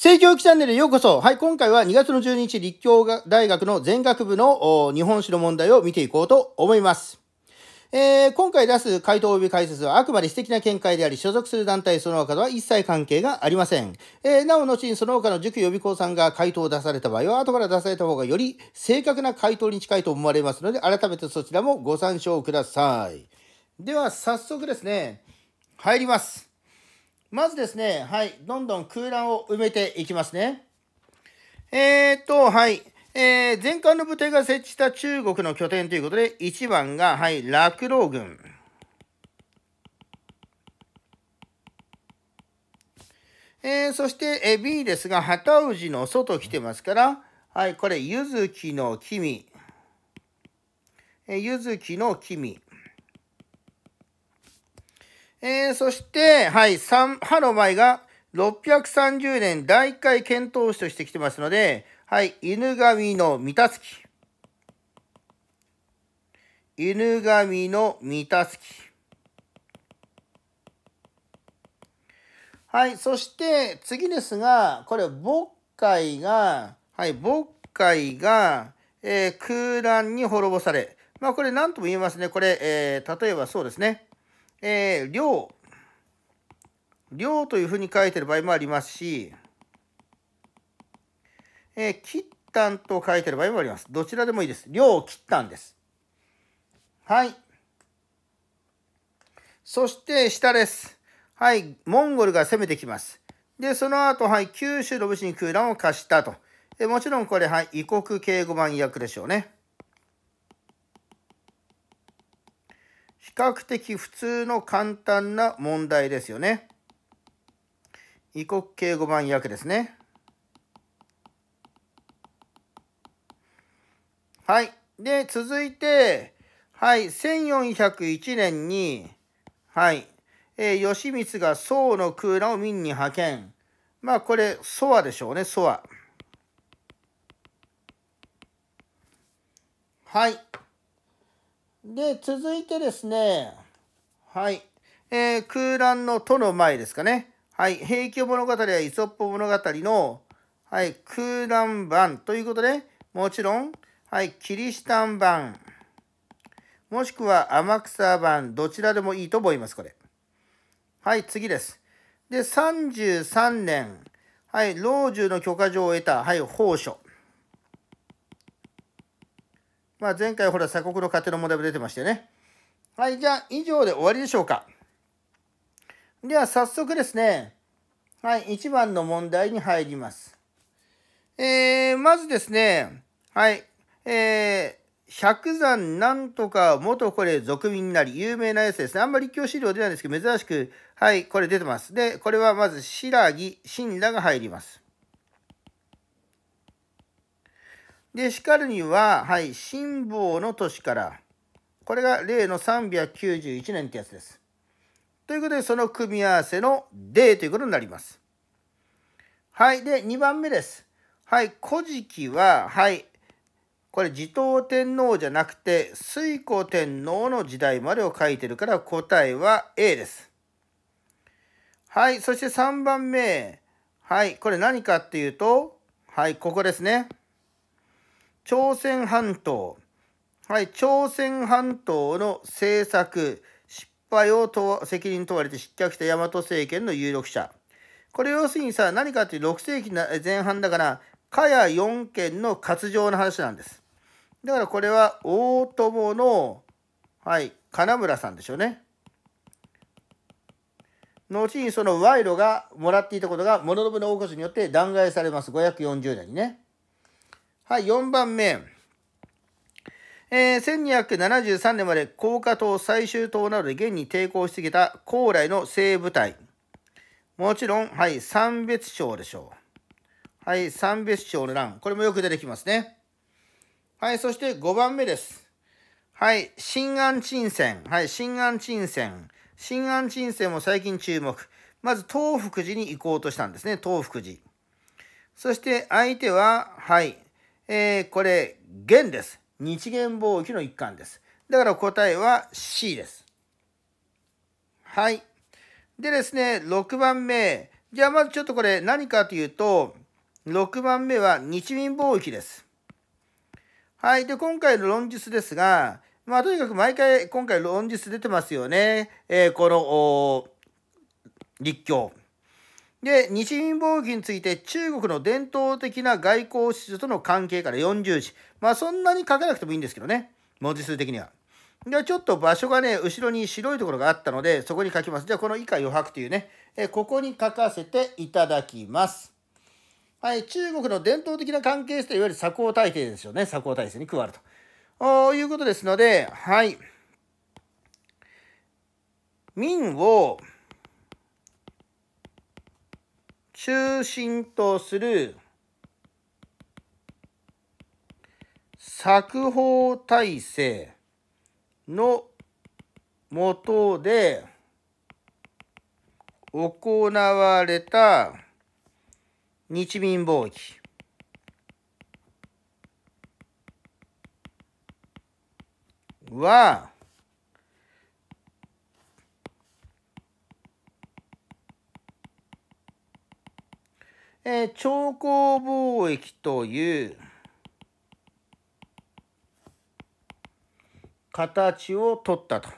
政教育チャンネルへようこそ。はい、今回は2月の12日、立教大学の全学部の日本史の問題を見ていこうと思います。えー、今回出す回答及び解説はあくまで私的な見解であり、所属する団体その他とは一切関係がありません。えー、なお、後にその他の塾予備校さんが回答を出された場合は、後から出された方がより正確な回答に近いと思われますので、改めてそちらもご参照ください。では、早速ですね、入ります。まずですね、はい、どんどん空欄を埋めていきますね。えー、っと、はい。えー、前回の部隊が設置した中国の拠点ということで、1番が、はい、落老軍。えー、そして、えー、B ですが、旗氏の外来てますから、はい、これ、ゆずきの君。えー、ゆずきの君。えー、そして、はい、三歯の前が630年第1回遣唐使として来てますので、はい、犬神の三たつき。犬神の三たつき。はい、そして次ですが、これ、渤海が、はい、渤海が、えー、空欄に滅ぼされ、まあこれ何とも言えますね。これ、えー、例えばそうですね。えー、量、量というふうに書いてる場合もありますし、えー、切ったんと書いてる場合もあります。どちらでもいいです。量を切ったんです。はい。そして下です。はい、モンゴルが攻めてきます。で、その後、はい、九州の武士に空欄を貸したと。もちろんこれ、はい、異国敬語版訳でしょうね。比較的普通の簡単な問題ですよね。異国敬語版訳ですね。はい。で、続いて、はい、1401年に、はい、えー、義満が宋の空欄を民に派遣。まあ、これ、ソ和でしょうね、ソ和。はい。で、続いてですね、はい。えー、空欄のとの前ですかね。はい。平家物語やイソップ物語の、はい、空欄版ということで、もちろん、はい、キリシタン版、もしくは天草版、どちらでもいいと思います、これ。はい、次です。で、33年、はい、老中の許可状を得た、はい、宝書。まあ、前回ほら鎖国の過程の問題も出てましてね。はい、じゃあ以上で終わりでしょうか。では早速ですね、はい、1番の問題に入ります。えー、まずですね、はい、えー、百山なんとか元これ俗民なり有名なやつですね。あんまり教資料出ないんですけど、珍しく、はい、これ出てます。で、これはまず、新羅、新羅が入ります。で、しかるには、はい、辛抱の年から、これが例の391年ってやつです。ということで、その組み合わせの例ということになります。はい。で、2番目です。はい。古事記は、はい。これ、持統天皇じゃなくて、水古天皇の時代までを書いてるから、答えは A です。はい。そして3番目。はい。これ何かっていうと、はい。ここですね。朝鮮半島、はい、朝鮮半島の政策、失敗を責任問われて失脚した大和政権の有力者。これ要するにさ、何かっていう6世紀前半だから、かや4県の割譲の話なんです。だからこれは大友の、はい、金村さんでしょうね。後にその賄賂がもらっていたことが、物信の大越によって弾劾されます。540年にね。はい、4番目。えー、1273年まで高架党最終党などで現に抵抗してきた高麗の西部隊。もちろん、はい、三別省でしょう。はい、三別省の乱。これもよく出てきますね。はい、そして5番目です。はい、新安鎮戦。はい、新安鎮戦。新安鎮戦も最近注目。まず、東福寺に行こうとしたんですね、東福寺。そして、相手は、はい、えー、これ、弦です。日元貿易の一環です。だから答えは C です。はい。でですね、6番目。じゃあまずちょっとこれ何かというと、6番目は日民貿易です。はい。で、今回の論述ですが、まあ、とにかく毎回今回論述出てますよね。えー、この、立教。で、日民貿易について中国の伝統的な外交支出との関係から40字。まあそんなに書かなくてもいいんですけどね。文字数的には。じゃあちょっと場所がね、後ろに白いところがあったので、そこに書きます。じゃあこの以下余白というね、えここに書かせていただきます。はい、中国の伝統的な関係性といわゆる鎖交体制ですよね。鎖交体制に加わると。いうことですので、はい。民を、中心とする作法体制のもとで行われた日民貿易はえー、長江貿易という形を取ったと。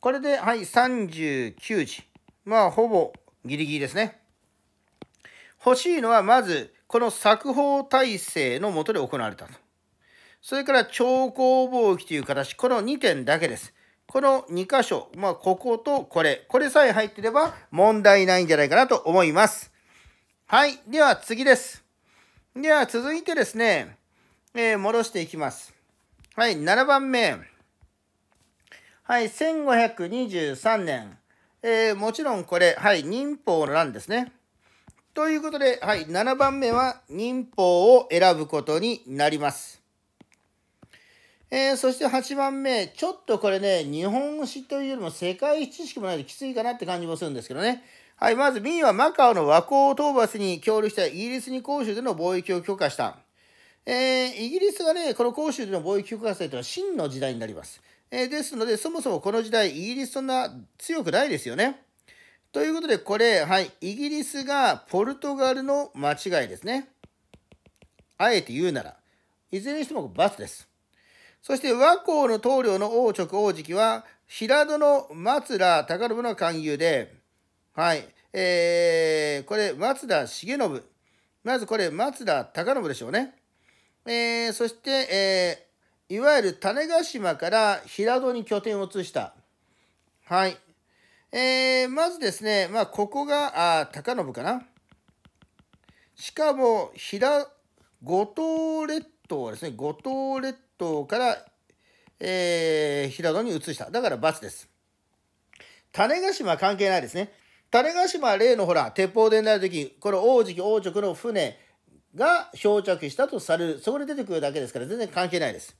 これで、はい、39時。まあ、ほぼギリギリですね。欲しいのは、まず、この作法体制のもとで行われたと。それから、超高貿易という形、この2点だけです。この2箇所、まあ、こことこれ、これさえ入ってれば問題ないんじゃないかなと思います。はい。では次です。では続いてですね、えー、戻していきます。はい。7番目。はい。1523年。えー、もちろんこれ、はい。忍法の欄ですね。ということで、はい。7番目は忍法を選ぶことになります。えー、そして8番目、ちょっとこれね、日本史というよりも世界史知識もないときついかなって感じもするんですけどね。はい、まず B はマカオの和光討伐に協力したイギリスに広州での貿易を許可した。えー、イギリスがね、この広州での貿易許可制というのは真の時代になります。えー、ですので、そもそもこの時代、イギリスそんな強くないですよね。ということで、これ、はい、イギリスがポルトガルの間違いですね。あえて言うなら、いずれにしても罰です。そして和光の棟梁の王直王直は平戸の松田高信の勧誘で、はい、えー、これ松田重信。まずこれ松田高信でしょうね。えー、そして、えー、いわゆる種子島から平戸に拠点を移した。はい。えー、まずですね、まあ、ここが、あ、高信かな。しかも、平、五島列島ですね、五島列東から、えー、平戸に移した。だから×です。種子島関係ないですね。種子島例のほら、鉄砲伝来の時、この王子王直の船が漂着したとされる。そこで出てくるだけですから、全然関係ないです。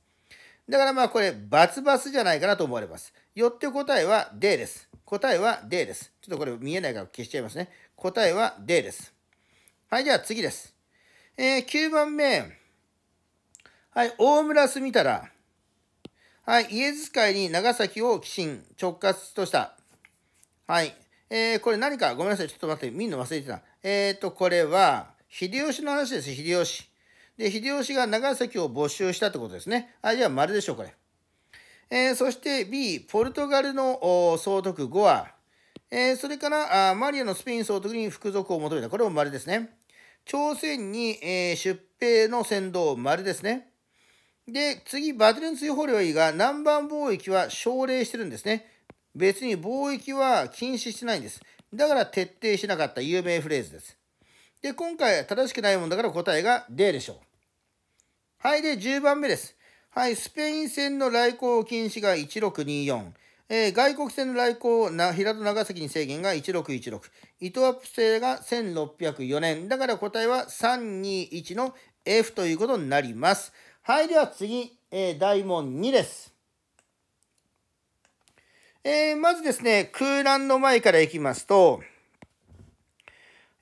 だからまあこれ、バツバツじゃないかなと思われます。よって答えは D です。答えは D です。ちょっとこれ見えないから消しちゃいますね。答えは D です。はい、じゃあ次です。えー、9番目。はい、大村住たら、はい、家エズ会に長崎を寄進、直轄とした。はい。えー、これ何か、ごめんなさい、ちょっと待って、見るの忘れてた。えっ、ー、と、これは、秀吉の話です、秀吉。で、秀吉が長崎を没収したってことですね。はい、じゃあ、丸でしょう、これ。えー、そして B、ポルトガルの総督5は、えー、それからあマリアのスペイン総督に服属を求めた。これも丸ですね。朝鮮に、えー、出兵の先導、丸ですね。で、次、バトルン追放領域が南蛮貿易は奨励してるんですね。別に貿易は禁止してないんです。だから徹底しなかった有名フレーズです。で、今回正しくないもんだから答えが D でしょう。はい、で、10番目です。はい、スペイン戦の来航禁止が1624。えー、外国船の来航な、平戸長崎に制限が1616。糸アップ制が1604年。だから答えは321の F ということになります。はい、では次、えー、大問2です。えー、まずですね、空欄の前からいきますと、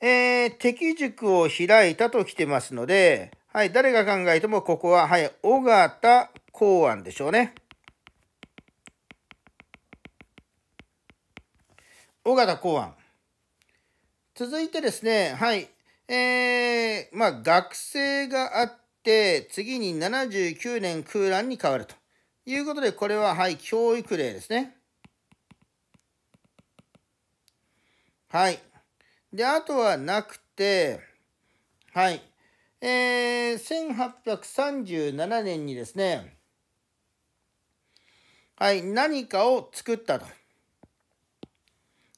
えー、敵塾を開いたと来てますので、はい、誰が考えてもここは、はい、尾形公安でしょうね。尾形公安。続いてですね、はい、えー、まあ学生があっ、次に79年空欄に変わるということで、これは、はい、教育例ですね。はい。で、あとはなくて、はい。えー、1837年にですね、はい、何かを作ったと。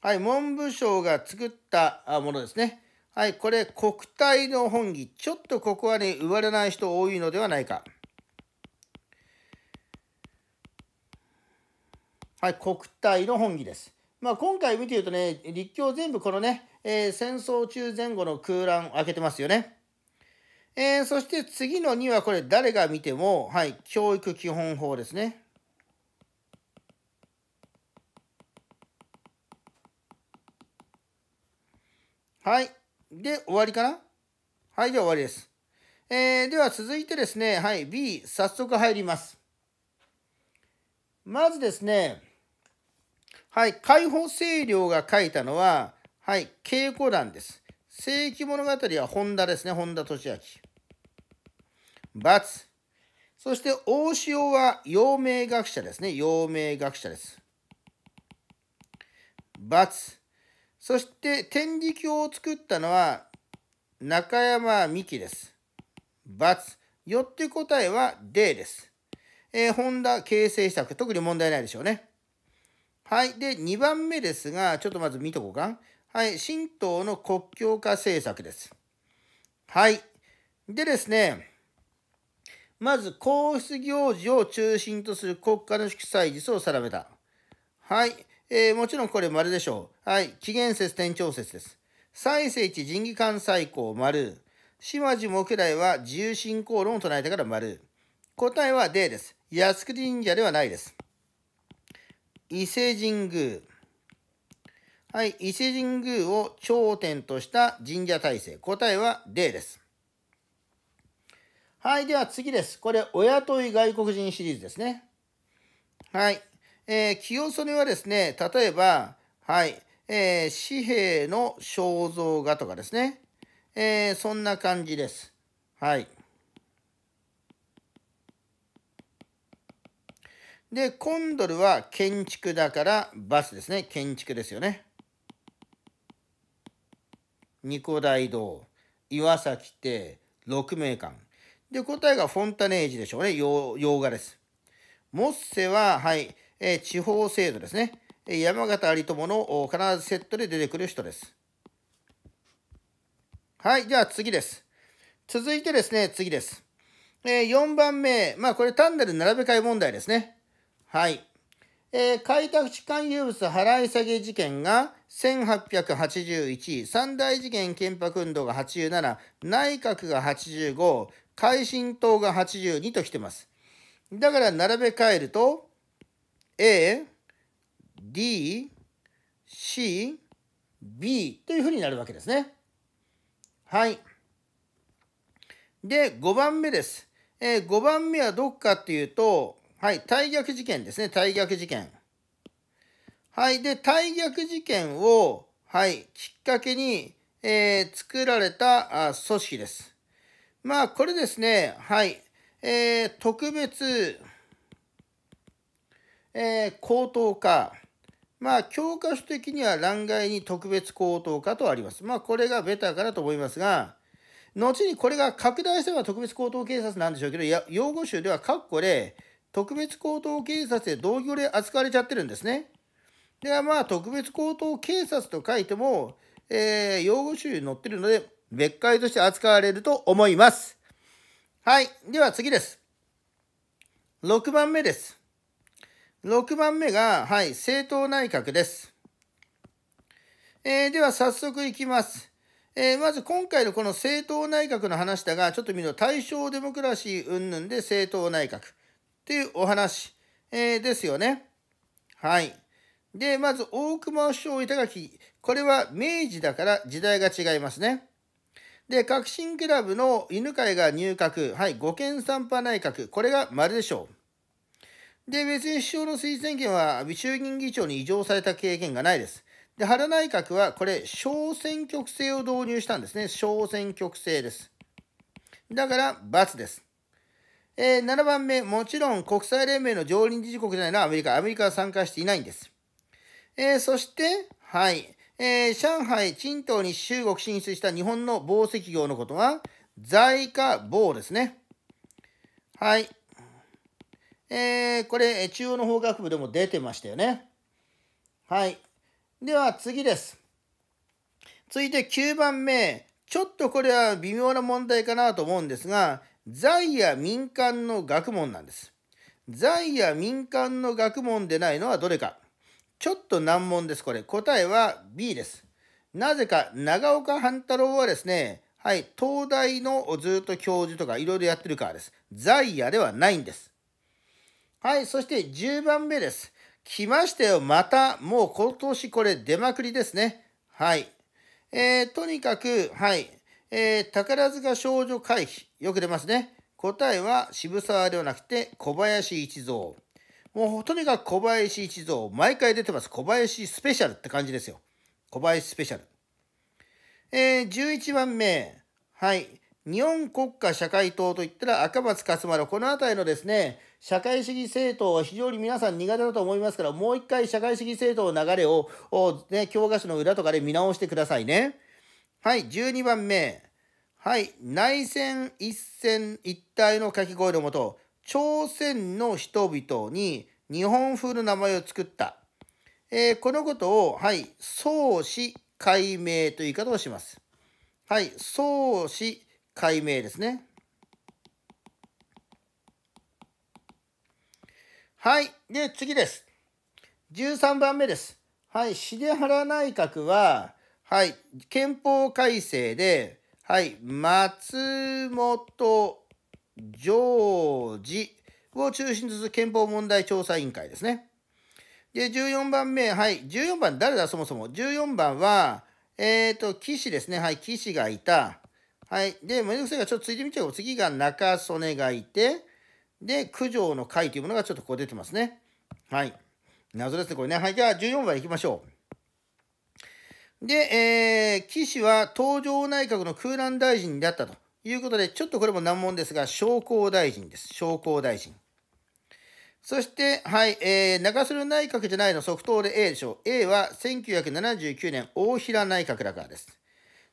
はい、文部省が作ったものですね。はい、これ国体の本義。ちょっとここはね、生まれない人多いのではないか。はい、国体の本義です。まあ、今回見てるとね、立教全部このね、えー、戦争中前後の空欄を開けてますよね。えー、そして次の2はこれ誰が見ても、はい、教育基本法ですね。はい。で、終わりかなはい、じゃあ終わりです。えー、では続いてですね、はい、B、早速入ります。まずですね、はい、解放清涼が書いたのは、はい、稽古団です。世紀物語は本田ですね、本田敏明。×。そして大塩は陽明学者ですね、陽明学者です。×。そして天理教を作ったのは中山美希です。×。よって答えは D です。えー、本田形成施策、特に問題ないでしょうね。はい。で、2番目ですが、ちょっとまず見とこうか。はい。神道の国境化政策です。はい。でですね、まず皇室行事を中心とする国家の祝祭日を定めた。はい。えー、もちろんこれ丸でしょう。はい。紀元節天長節です。再生地神義官最高丸。島地木来は自由信仰論を唱えてから丸。答えは D です。靖国神社ではないです。伊勢神宮。はい。伊勢神宮を頂点とした神社体制。答えは D です。はい。では次です。これ、親問い外国人シリーズですね。はい。えー、清曽根はですね、例えば、はい、えー、紙幣の肖像画とかですね、えー、そんな感じです。はい。で、コンドルは建築だからバスですね。建築ですよね。ニコイ道、岩崎邸、鹿名館。で、答えがフォンタネージでしょうね。洋画です。モッセは、はい、え地方制度ですね。山形有朋の必ずセットで出てくる人です。はい、じゃあ次です。続いてですね、次です。えー、4番目、まあこれ単なる並べ替え問題ですね。はい。えー、開拓地間有物払い下げ事件が1881、三大事件憲白運動が87、内閣が85、改進党が82ときてます。だから並べ替えると、A、D、C、B というふうになるわけですね。はい。で、5番目です。えー、5番目はどっかっていうと、はい、退逆事件ですね、退逆事件。はい、で、退逆事件を、はい、きっかけに、えー、作られたあ組織です。まあ、これですね、はい、えー、特別、えー、高等科。まあ、教科書的には欄外に特別高等科とあります。まあ、これがベターかなと思いますが、後にこれが拡大すれば特別高等警察なんでしょうけど、や用語集では括弧で、特別高等警察で同業で扱われちゃってるんですね。ではまあ、特別高等警察と書いても、えー、用語集に載ってるので、別解として扱われると思います。はい。では次です。6番目です。6番目が、はい、政党内閣です。えー、では早速いきます。えー、まず今回のこの政党内閣の話だが、ちょっと見ると対象デモクラシー云々で政党内閣っていうお話、えー、ですよね。はい。で、まず大隈首相板垣、これは明治だから時代が違いますね。で、革新クラブの犬飼が入閣、はい、五軒三派内閣、これが丸でしょう。で、別に首相の推薦権は衆議院議長に移譲された経験がないです。で、原内閣はこれ、小選挙区制を導入したんですね。小選挙区制です。だから、×です。えー、7番目、もちろん国際連盟の常任理事国じゃないのはアメリカ。アメリカは参加していないんです。えー、そして、はい、えー、上海、陳島に中国進出した日本の紡績業のことは、在貨防ですね。はい。えー、これ、中央の法学部でも出てましたよね。はい。では次です。続いて9番目。ちょっとこれは微妙な問題かなと思うんですが、財や民間の学問なんです。財や民間の学問でないのはどれか。ちょっと難問です、これ。答えは B です。なぜか、長岡半太郎はですね、はい、東大のずっと教授とかいろいろやってるからです。財やではないんです。はい、そして10番目です。来ましたよ、また。もう今年これ出まくりですね。はい。えー、とにかく、はい。えー、宝塚少女会避。よく出ますね。答えは渋沢ではなくて小林一蔵。もうとにかく小林一蔵。毎回出てます。小林スペシャルって感じですよ。小林スペシャル。えー、11番目。はい。日本国家社会党といったら赤松勝丸。この辺りのですね、社会主義政党は非常に皆さん苦手だと思いますから、もう一回社会主義政党の流れを、ね、教科書の裏とかで見直してくださいね。はい、12番目。はい、内戦一戦一体の掛け声のもと、朝鮮の人々に日本風の名前を作った。えー、このことを、はい、創始解明という言い方をします。はい、創始解明ですね。はい。で、次です。13番目です。はい。重原内閣は、はい。憲法改正で、はい。松本常時を中心とする憲法問題調査委員会ですね。で、14番目。はい。14番、誰だそもそも。14番は、えっ、ー、と、岸ですね。はい。岸がいた。はい。で、森口先生がちょっとついてみちゃう。次が中曽根がいて、で、九条の会というものがちょっとここ出てますね。はい。謎ですね、これね。はい、じゃあ14番いきましょう。で、えー、岸は東条内閣の空欄大臣だったということで、ちょっとこれも難問ですが、商工大臣です。商工大臣。そして、はい、えー、中曽内閣じゃないの、即答で A でしょう。A は1979年、大平内閣だからです。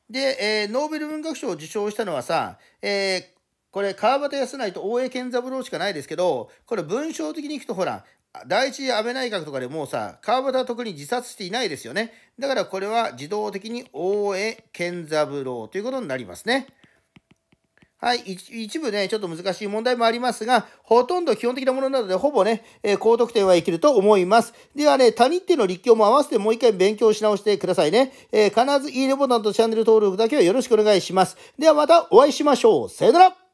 で、えー、ノーベル文学賞を受賞したのはさ、えこれ、川端康成と大江健三郎しかないですけど、これ文章的にいくとほら、第一次安倍内閣とかでもうさ、川端は特に自殺していないですよね。だからこれは自動的に大江健三郎ということになりますね。はい、一部ね、ちょっと難しい問題もありますが、ほとんど基本的なものなので、ほぼね、えー、高得点はいけると思います。ではね、谷っていうの立教も合わせてもう一回勉強し直してくださいね。えー、必ずいいねボタンとチャンネル登録だけはよろしくお願いします。ではまたお会いしましょう。さよなら